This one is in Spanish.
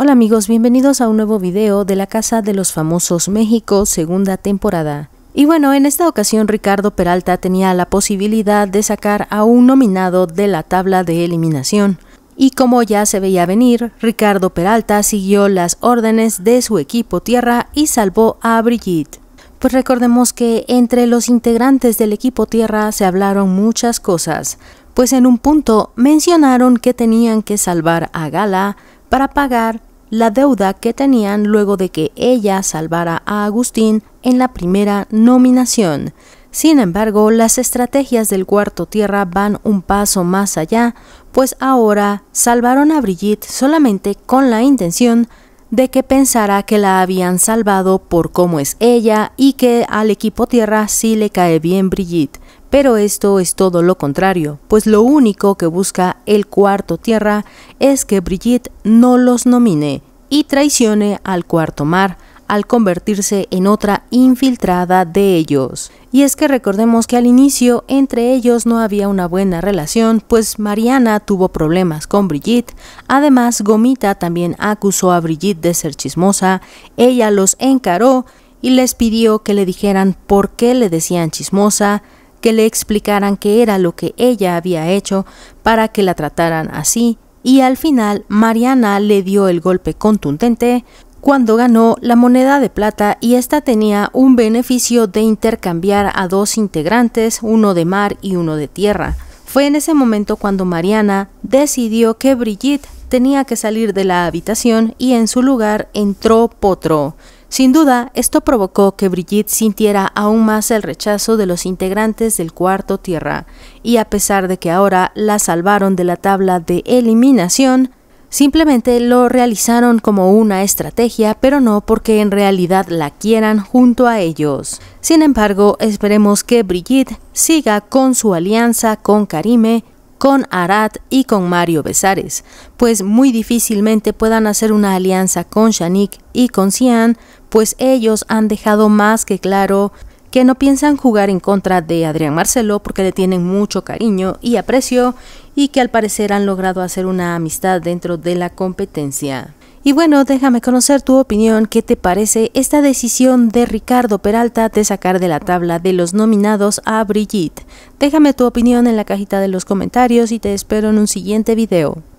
Hola amigos, bienvenidos a un nuevo video de la Casa de los Famosos México, segunda temporada. Y bueno, en esta ocasión Ricardo Peralta tenía la posibilidad de sacar a un nominado de la tabla de eliminación. Y como ya se veía venir, Ricardo Peralta siguió las órdenes de su equipo tierra y salvó a Brigitte. Pues recordemos que entre los integrantes del equipo tierra se hablaron muchas cosas, pues en un punto mencionaron que tenían que salvar a Gala para pagar la deuda que tenían luego de que ella salvara a Agustín en la primera nominación. Sin embargo, las estrategias del cuarto tierra van un paso más allá, pues ahora salvaron a Brigitte solamente con la intención de que pensara que la habían salvado por cómo es ella y que al equipo tierra sí le cae bien Brigitte, pero esto es todo lo contrario, pues lo único que busca el cuarto tierra es que Brigitte no los nomine y traicione al cuarto mar al convertirse en otra infiltrada de ellos. Y es que recordemos que al inicio entre ellos no había una buena relación, pues Mariana tuvo problemas con Brigitte, además Gomita también acusó a Brigitte de ser chismosa, ella los encaró y les pidió que le dijeran por qué le decían chismosa, que le explicaran qué era lo que ella había hecho para que la trataran así, y al final Mariana le dio el golpe contundente cuando ganó la moneda de plata y esta tenía un beneficio de intercambiar a dos integrantes, uno de mar y uno de tierra. Fue en ese momento cuando Mariana decidió que Brigitte tenía que salir de la habitación y en su lugar entró Potro. Sin duda, esto provocó que Brigitte sintiera aún más el rechazo de los integrantes del cuarto Tierra, y a pesar de que ahora la salvaron de la tabla de eliminación, simplemente lo realizaron como una estrategia, pero no porque en realidad la quieran junto a ellos. Sin embargo, esperemos que Brigitte siga con su alianza con Karime con Arat y con Mario Besares, pues muy difícilmente puedan hacer una alianza con Shanik y con Cian, pues ellos han dejado más que claro que no piensan jugar en contra de Adrián Marcelo porque le tienen mucho cariño y aprecio y que al parecer han logrado hacer una amistad dentro de la competencia. Y bueno, déjame conocer tu opinión, qué te parece esta decisión de Ricardo Peralta de sacar de la tabla de los nominados a Brigitte. Déjame tu opinión en la cajita de los comentarios y te espero en un siguiente video.